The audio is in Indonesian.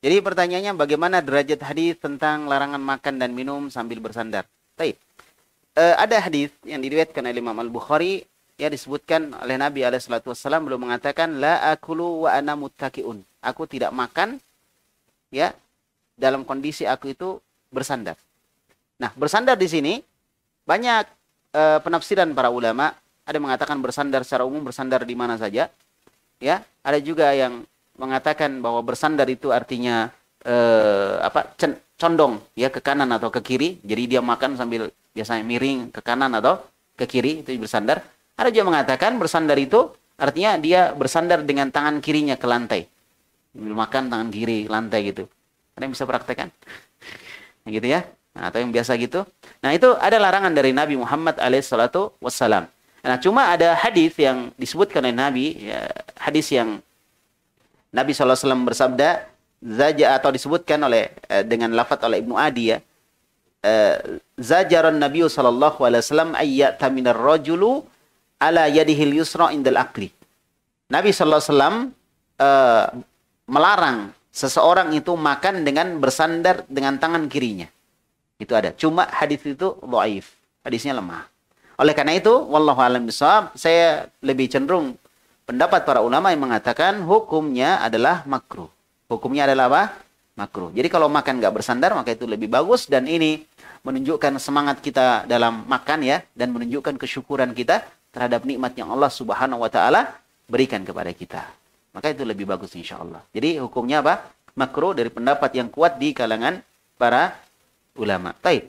Jadi pertanyaannya bagaimana derajat hadis tentang larangan makan dan minum sambil bersandar? Baik. E, ada hadis yang diriwayatkan oleh Imam Al-Bukhari ya disebutkan oleh Nabi alaihi salatu wasallam belum mengatakan la akulu wa ana muttaqiun. Aku tidak makan ya dalam kondisi aku itu bersandar. Nah, bersandar di sini banyak e, penafsiran para ulama. Ada yang mengatakan bersandar secara umum, bersandar di mana saja. Ya, ada juga yang mengatakan bahwa bersandar itu artinya eh, apa condong ya ke kanan atau ke kiri jadi dia makan sambil biasanya miring ke kanan atau ke kiri itu bersandar ada juga mengatakan bersandar itu artinya dia bersandar dengan tangan kirinya ke lantai makan tangan kiri lantai gitu ada yang bisa praktekkan gitu ya nah, atau yang biasa gitu nah itu ada larangan dari Nabi Muhammad alaihissalatu wassalam nah cuma ada hadis yang disebutkan oleh Nabi ya, hadis yang Nabi SAW bersabda, Zaja atau disebutkan oleh eh, dengan lafat oleh Ibnu Adi ya. Eh, Zajaran Nabi saw alaihi wasallam ayyata minar rajulu ala yadihi yusra indal akli. Nabi saw alaihi eh, melarang seseorang itu makan dengan bersandar dengan tangan kirinya. Itu ada. Cuma hadis itu dhaif. Hadisnya lemah. Oleh karena itu, wallahu alam saya lebih cenderung pendapat para ulama yang mengatakan hukumnya adalah makruh. Hukumnya adalah apa? Makruh. Jadi kalau makan nggak bersandar maka itu lebih bagus dan ini menunjukkan semangat kita dalam makan ya dan menunjukkan kesyukuran kita terhadap nikmat yang Allah Subhanahu wa taala berikan kepada kita. Maka itu lebih bagus insya Allah. Jadi hukumnya apa? Makruh dari pendapat yang kuat di kalangan para ulama. Baik.